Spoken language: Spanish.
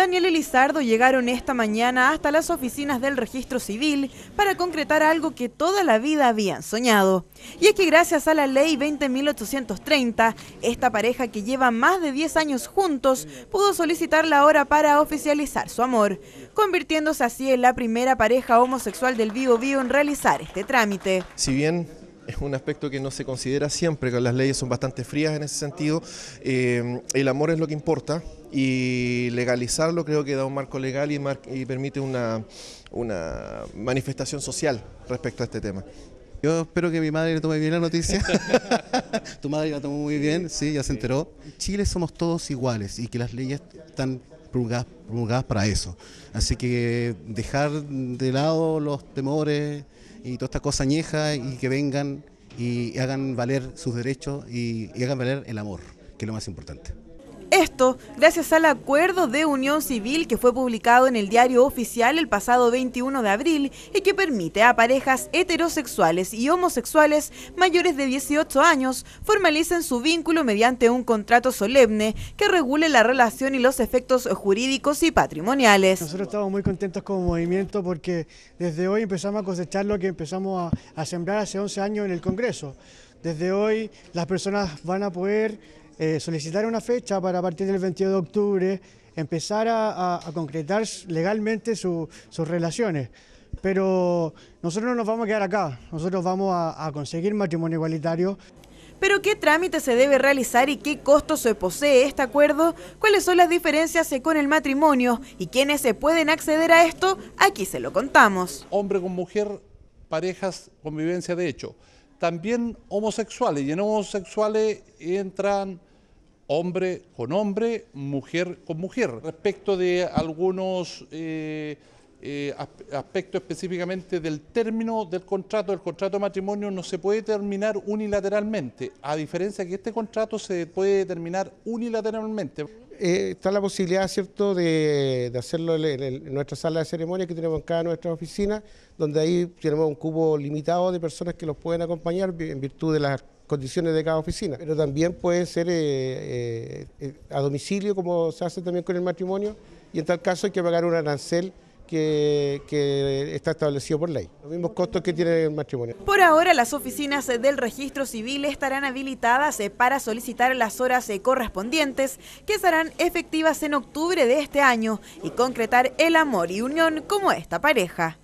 Daniel y Lizardo llegaron esta mañana hasta las oficinas del registro civil para concretar algo que toda la vida habían soñado. Y es que gracias a la ley 20.830, esta pareja que lleva más de 10 años juntos pudo solicitar la hora para oficializar su amor, convirtiéndose así en la primera pareja homosexual del vivo vivo en realizar este trámite. Si bien es un aspecto que no se considera siempre, que las leyes son bastante frías en ese sentido. Eh, el amor es lo que importa y legalizarlo creo que da un marco legal y, y permite una, manifestación social respecto a este tema. Yo espero que mi madre le tome bien la noticia. tu madre la tomó muy bien, sí, ya se enteró. En Chile somos todos iguales y que las leyes están promulgadas para eso. Así que dejar de lado los temores, y toda esta cosa añeja y que vengan y hagan valer sus derechos y, y hagan valer el amor, que es lo más importante. Esto gracias al acuerdo de unión civil que fue publicado en el diario oficial el pasado 21 de abril y que permite a parejas heterosexuales y homosexuales mayores de 18 años formalicen su vínculo mediante un contrato solemne que regule la relación y los efectos jurídicos y patrimoniales. Nosotros estamos muy contentos como movimiento porque desde hoy empezamos a cosechar lo que empezamos a, a sembrar hace 11 años en el Congreso. Desde hoy las personas van a poder eh, solicitar una fecha para a partir del 22 de octubre empezar a, concretar legalmente sus relaciones. Pero nosotros no nos vamos a quedar acá, nosotros vamos a, a conseguir matrimonio igualitario. Pero ¿qué trámite se debe realizar y qué costo se posee este acuerdo? ¿Cuáles son las diferencias con el matrimonio? ¿Y quiénes se pueden acceder a esto? Aquí se lo contamos. Hombre con mujer, parejas, convivencia de hecho. También homosexuales. Y en homosexuales entran hombre con hombre, mujer con mujer. Respecto de algunos eh, eh, aspecto específicamente del término del contrato. El contrato de matrimonio no se puede terminar unilateralmente, a diferencia que este contrato se puede terminar unilateralmente. Eh, está la posibilidad, ¿cierto?, de, hacerlo en, nuestra sala de ceremonia que tenemos en cada nuestra oficina, donde ahí tenemos un cubo limitado de personas que los pueden acompañar en virtud de las condiciones de cada oficina. Pero también puede ser eh, a domicilio, como se hace también con el matrimonio, y en tal caso hay que pagar un arancel que, que, está establecido por ley. Los mismos costos que tiene el matrimonio. Por ahora, las oficinas del registro civil estarán habilitadas eh, para solicitar las horas eh, correspondientes que serán efectivas en octubre de este año y concretar el amor y unión como esta pareja.